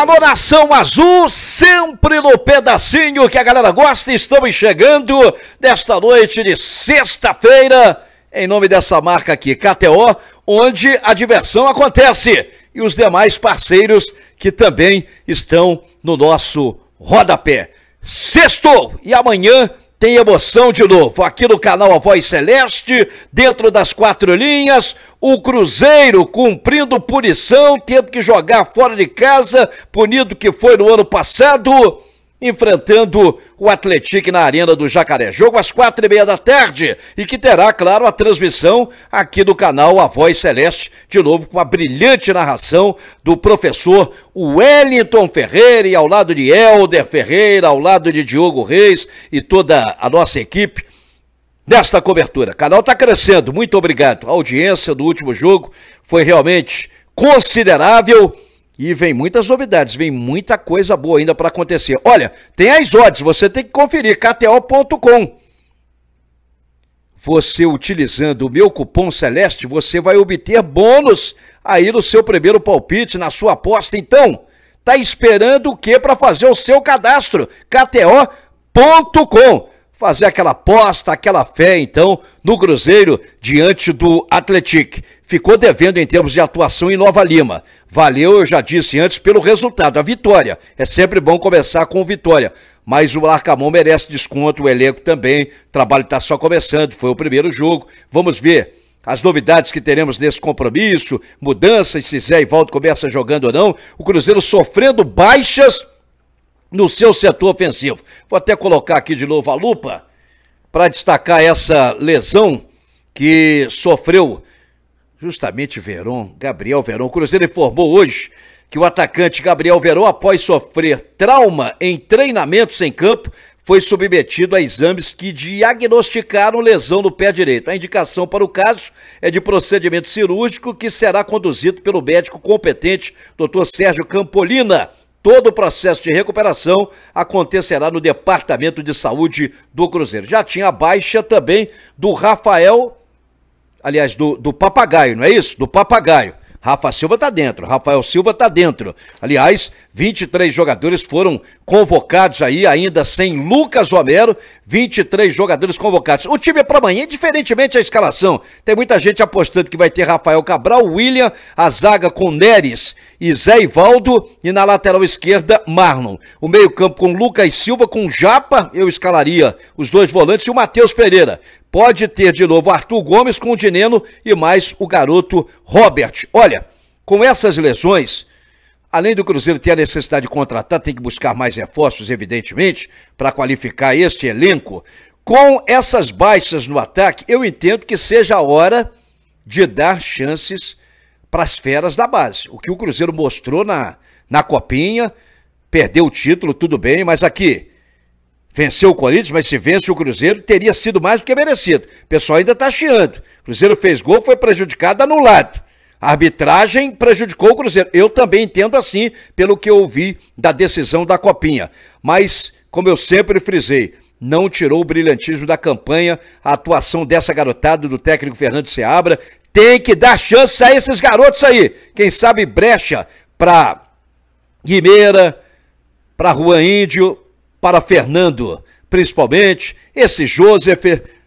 Alô, Nação Azul, sempre no pedacinho que a galera gosta. Estamos chegando nesta noite de sexta-feira, em nome dessa marca aqui, KTO, onde a diversão acontece. E os demais parceiros que também estão no nosso rodapé. Sextou! E amanhã tem emoção de novo. Aqui no canal A Voz Celeste, dentro das quatro linhas, o Cruzeiro cumprindo punição, tendo que jogar fora de casa, punido que foi no ano passado enfrentando o Atlético na Arena do Jacaré. Jogo às quatro e meia da tarde e que terá, claro, a transmissão aqui do canal A Voz Celeste, de novo com a brilhante narração do professor Wellington Ferreira e ao lado de Helder Ferreira, ao lado de Diogo Reis e toda a nossa equipe desta cobertura. O canal está crescendo, muito obrigado. A audiência do último jogo foi realmente considerável e vem muitas novidades, vem muita coisa boa ainda para acontecer. Olha, tem as odds, você tem que conferir, kto.com. Você utilizando o meu cupom Celeste, você vai obter bônus aí no seu primeiro palpite, na sua aposta. Então, tá esperando o que para fazer o seu cadastro? kto.com fazer aquela aposta, aquela fé, então, no Cruzeiro diante do Atlético. Ficou devendo em termos de atuação em Nova Lima. Valeu, eu já disse antes, pelo resultado, a vitória. É sempre bom começar com vitória. Mas o Arcamon merece desconto, o elenco também. O trabalho está só começando, foi o primeiro jogo. Vamos ver as novidades que teremos nesse compromisso, mudanças, se Zé Ivaldo começa jogando ou não. O Cruzeiro sofrendo baixas no seu setor ofensivo. Vou até colocar aqui de novo a lupa para destacar essa lesão que sofreu justamente Verón, Gabriel Verón. O Cruzeiro informou hoje que o atacante Gabriel Verón, após sofrer trauma em treinamentos em campo, foi submetido a exames que diagnosticaram lesão no pé direito. A indicação para o caso é de procedimento cirúrgico que será conduzido pelo médico competente, Dr. Sérgio Campolina. Todo o processo de recuperação acontecerá no Departamento de Saúde do Cruzeiro. Já tinha a baixa também do Rafael, aliás, do, do Papagaio, não é isso? Do Papagaio. Rafa Silva tá dentro, Rafael Silva tá dentro. Aliás, 23 jogadores foram convocados aí, ainda sem Lucas Romero, 23 jogadores convocados. O time é para amanhã, diferentemente a escalação. Tem muita gente apostando que vai ter Rafael Cabral, William, a zaga com Neres e Zé Ivaldo e na lateral esquerda Marlon. O meio-campo com Lucas Silva com Japa, eu escalaria os dois volantes e o Matheus Pereira pode ter de novo Arthur Gomes com o Dineno e mais o garoto Robert. Olha, com essas lesões, além do Cruzeiro ter a necessidade de contratar, tem que buscar mais reforços, evidentemente, para qualificar este elenco. Com essas baixas no ataque, eu entendo que seja a hora de dar chances para as feras da base. O que o Cruzeiro mostrou na, na Copinha, perdeu o título, tudo bem, mas aqui, Venceu o Corinthians, mas se vence o Cruzeiro, teria sido mais do que merecido. O pessoal ainda está chiando. O Cruzeiro fez gol, foi prejudicado, anulado. A arbitragem prejudicou o Cruzeiro. Eu também entendo assim, pelo que eu ouvi da decisão da Copinha. Mas, como eu sempre frisei, não tirou o brilhantismo da campanha, a atuação dessa garotada do técnico Fernando Seabra. Tem que dar chance a esses garotos aí. Quem sabe brecha para Guimeira, para Juan Índio, para Fernando, principalmente. Esse Joseph,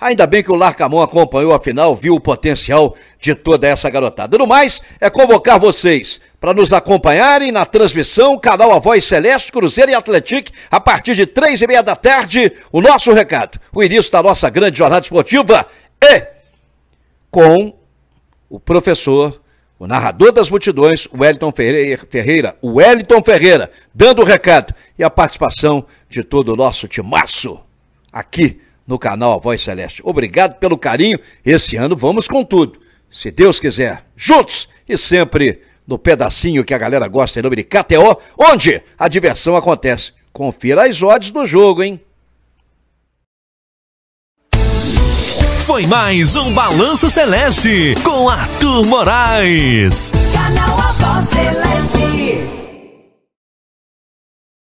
ainda bem que o Larcamon acompanhou a final, viu o potencial de toda essa garotada. No mais, é convocar vocês para nos acompanharem na transmissão, canal A Voz Celeste, Cruzeiro e Atlético, a partir de três e meia da tarde, o nosso recado, o início da nossa grande jornada esportiva e é com o professor o narrador das multidões, Wellington Ferreira, o Wellington Ferreira, dando o recado e a participação de todo o nosso timaço aqui no canal A Voz Celeste. Obrigado pelo carinho. Esse ano vamos com tudo. Se Deus quiser, juntos e sempre no pedacinho que a galera gosta em nome de KTO, onde a diversão acontece. Confira as odds do jogo, hein? Foi mais um Balanço Celeste com Arthur Moraes. Canal Avó Celeste.